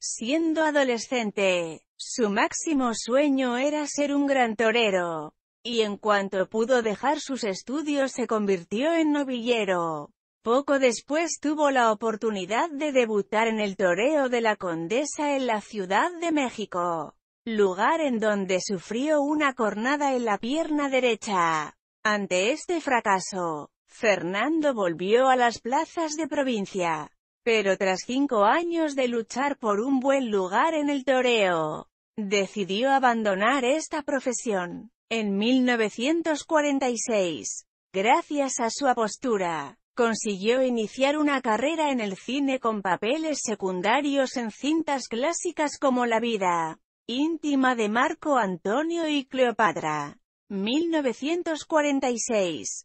Siendo adolescente, su máximo sueño era ser un gran torero, y en cuanto pudo dejar sus estudios se convirtió en novillero. Poco después tuvo la oportunidad de debutar en el toreo de la Condesa en la Ciudad de México, lugar en donde sufrió una cornada en la pierna derecha. Ante este fracaso, Fernando volvió a las plazas de provincia, pero tras cinco años de luchar por un buen lugar en el toreo, decidió abandonar esta profesión. En 1946, gracias a su apostura, consiguió iniciar una carrera en el cine con papeles secundarios en cintas clásicas como La vida íntima de Marco Antonio y Cleopatra, 1946,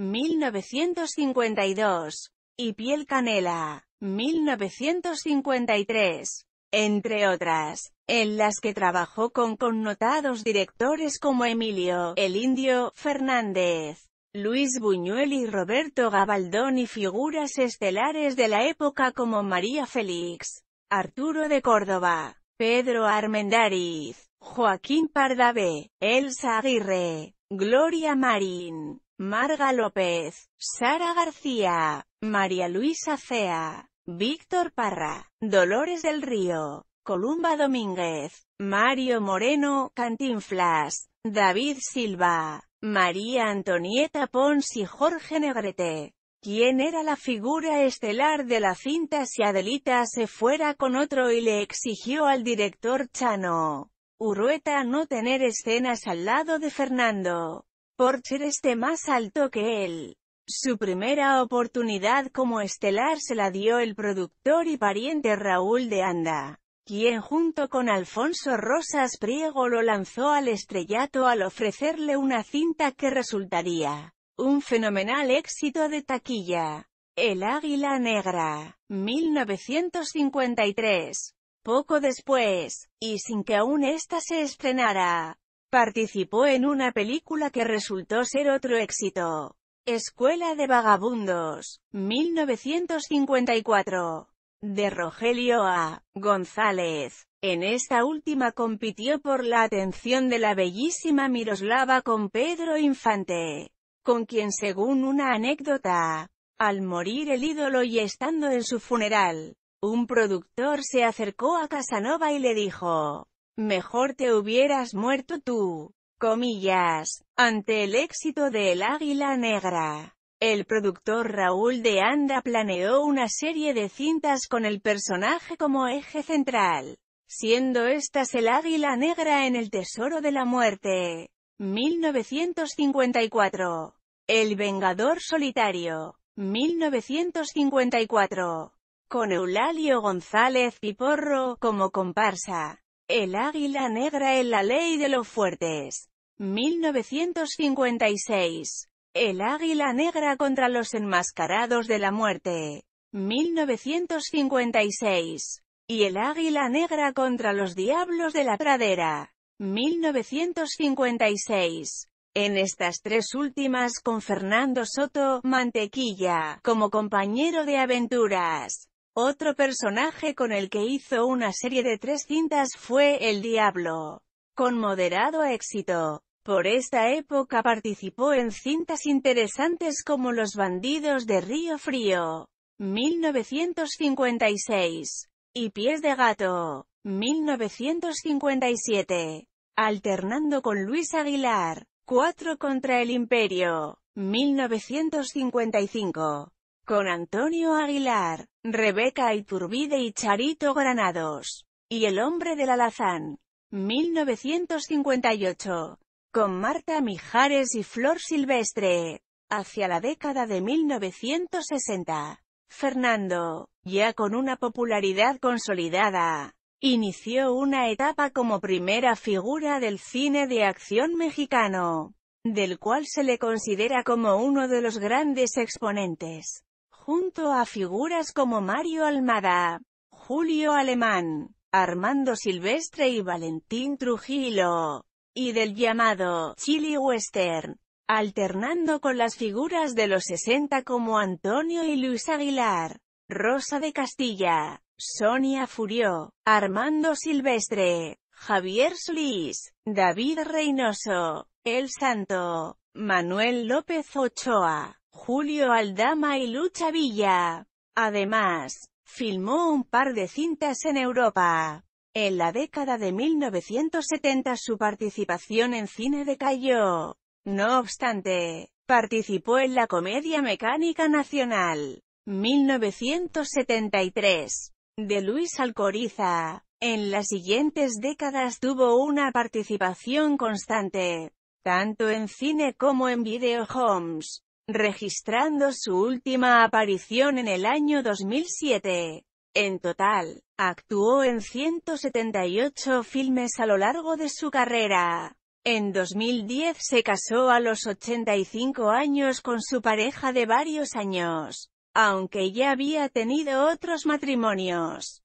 1952, y Piel Canela, 1953, entre otras, en las que trabajó con connotados directores como Emilio, El Indio, Fernández, Luis Buñuel y Roberto Gabaldón y figuras estelares de la época como María Félix, Arturo de Córdoba, Pedro Armendáriz, Joaquín Pardavé, Elsa Aguirre, Gloria Marín, Marga López, Sara García, María Luisa Cea, Víctor Parra, Dolores del Río, Columba Domínguez, Mario Moreno, Cantinflas, David Silva, María Antonieta Pons y Jorge Negrete. ¿Quién era la figura estelar de la cinta si Adelita se fuera con otro y le exigió al director Chano Urueta no tener escenas al lado de Fernando? Porcher este más alto que él. Su primera oportunidad como estelar se la dio el productor y pariente Raúl de Anda, quien junto con Alfonso Rosas Priego lo lanzó al estrellato al ofrecerle una cinta que resultaría un fenomenal éxito de taquilla. El Águila Negra, 1953. Poco después, y sin que aún ésta se estrenara, Participó en una película que resultó ser otro éxito. Escuela de Vagabundos, 1954, de Rogelio A. González. En esta última compitió por la atención de la bellísima Miroslava con Pedro Infante, con quien según una anécdota, al morir el ídolo y estando en su funeral, un productor se acercó a Casanova y le dijo, Mejor te hubieras muerto tú. Comillas. Ante el éxito de El Águila Negra. El productor Raúl de Anda planeó una serie de cintas con el personaje como eje central, siendo estas el Águila Negra en el Tesoro de la Muerte, 1954, El Vengador Solitario, 1954, con Eulalio González Piporro como comparsa, el águila negra en la ley de los fuertes. 1956. El águila negra contra los enmascarados de la muerte. 1956. Y el águila negra contra los diablos de la pradera. 1956. En estas tres últimas con Fernando Soto, Mantequilla, como compañero de aventuras. Otro personaje con el que hizo una serie de tres cintas fue El Diablo, con moderado éxito. Por esta época participó en cintas interesantes como Los bandidos de Río Frío, 1956, y Pies de gato, 1957, alternando con Luis Aguilar, 4 contra el Imperio, 1955 con Antonio Aguilar, Rebeca Iturbide y Charito Granados, y El hombre del alazán, 1958, con Marta Mijares y Flor Silvestre, hacia la década de 1960. Fernando, ya con una popularidad consolidada, inició una etapa como primera figura del cine de acción mexicano, del cual se le considera como uno de los grandes exponentes junto a figuras como Mario Almada, Julio Alemán, Armando Silvestre y Valentín Trujillo, y del llamado Chili Western, alternando con las figuras de los 60 como Antonio y Luis Aguilar, Rosa de Castilla, Sonia Furió, Armando Silvestre, Javier Solís, David Reynoso, El Santo, Manuel López Ochoa. Julio Aldama y Lucha Villa. Además, filmó un par de cintas en Europa. En la década de 1970 su participación en cine decayó. No obstante, participó en la Comedia Mecánica Nacional, 1973, de Luis Alcoriza. En las siguientes décadas tuvo una participación constante, tanto en cine como en videohomes registrando su última aparición en el año 2007. En total, actuó en 178 filmes a lo largo de su carrera. En 2010 se casó a los 85 años con su pareja de varios años, aunque ya había tenido otros matrimonios.